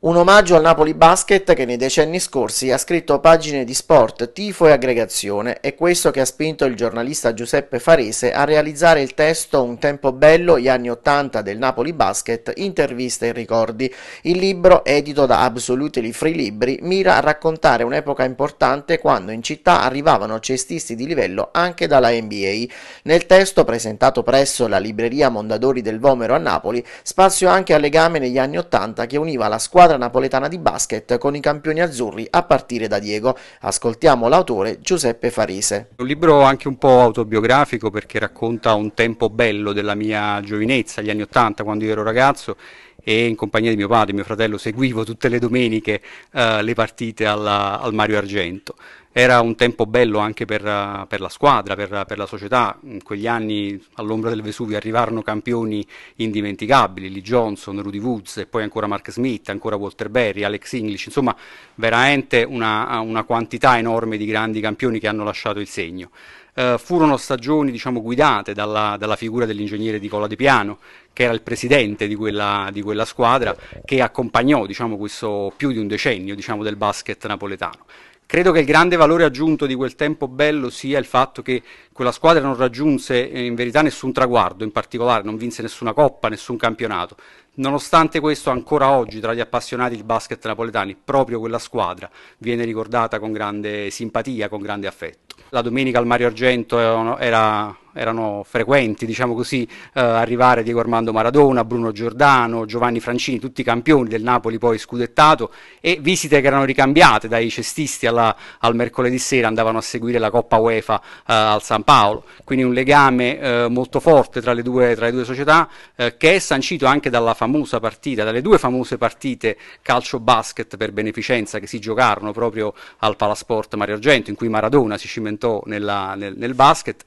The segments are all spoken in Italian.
Un omaggio al Napoli Basket che nei decenni scorsi ha scritto pagine di sport, tifo e aggregazione, è questo che ha spinto il giornalista Giuseppe Farese a realizzare il testo Un tempo bello, gli anni Ottanta del Napoli Basket, interviste e ricordi. Il libro, edito da Absolutely Free Libri, mira a raccontare un'epoca importante quando in città arrivavano cestisti di livello anche dalla NBA. Nel testo, presentato presso la libreria Mondadori del Vomero a Napoli, spazio anche al legame negli anni Ottanta che univa la squadra squadra napoletana di basket con i campioni azzurri a partire da Diego. Ascoltiamo l'autore Giuseppe Farise. Un libro anche un po' autobiografico perché racconta un tempo bello della mia giovinezza, gli anni Ottanta, quando io ero ragazzo e in compagnia di mio padre e mio fratello seguivo tutte le domeniche eh, le partite alla, al Mario Argento era un tempo bello anche per, per la squadra, per, per, la società. In quegli anni all'ombra del Vesuvio arrivarono campioni indimenticabili, Lee Johnson, Rudy Woods e poi ancora Mark Smith, ancora Walter Berry, Alex English, insomma veramente una, una quantità enorme di grandi campioni che hanno lasciato il segno. Uh, furono stagioni diciamo, guidate dalla, dalla, figura dell'ingegnere Nicola De Piano, che era il presidente di quella, di quella squadra, che accompagnò diciamo, questo più di un decennio diciamo, del basket napoletano. Credo che il grande valore aggiunto di quel tempo bello sia il fatto che quella squadra non raggiunse eh, in verità nessun traguardo, in particolare non vinse nessuna coppa, nessun campionato. Nonostante questo, ancora oggi tra gli appassionati di basket napoletani, proprio quella squadra viene ricordata con grande simpatia, con grande affetto la domenica al Mario Argento erano, era, erano frequenti, diciamo così, eh, arrivare Diego Armando Maradona, Bruno Giordano, Giovanni Francini, tutti i campioni del Napoli poi scudettato e visite che erano ricambiate dai cestisti alla, al mercoledì sera, andavano a seguire la Coppa UEFA eh, al San Paolo, quindi un legame eh, molto forte tra le due, tra le due società eh, che è sancito anche dalla famosa partita, dalle due famose partite calcio-basket per beneficenza che si giocarono proprio al Palasport Mario Argento in cui Maradona si cimentò presentò nella, nel, nel basket.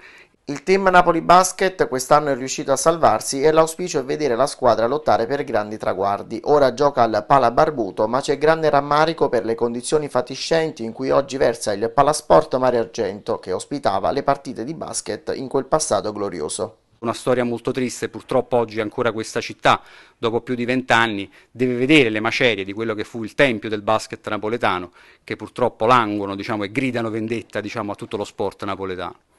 Il team Napoli Basket quest'anno è riuscito a salvarsi e l'auspicio è vedere la squadra lottare per grandi traguardi. Ora gioca al Pala Barbuto, ma c'è grande rammarico per le condizioni fatiscenti in cui oggi versa il Palasport Mare Argento, che ospitava le partite di basket in quel passato glorioso una storia molto triste, purtroppo oggi ancora questa città, dopo più di vent'anni, deve vedere le macerie di quello che fu il tempio del basket napoletano, che purtroppo languono diciamo, e gridano vendetta diciamo, a tutto lo sport napoletano.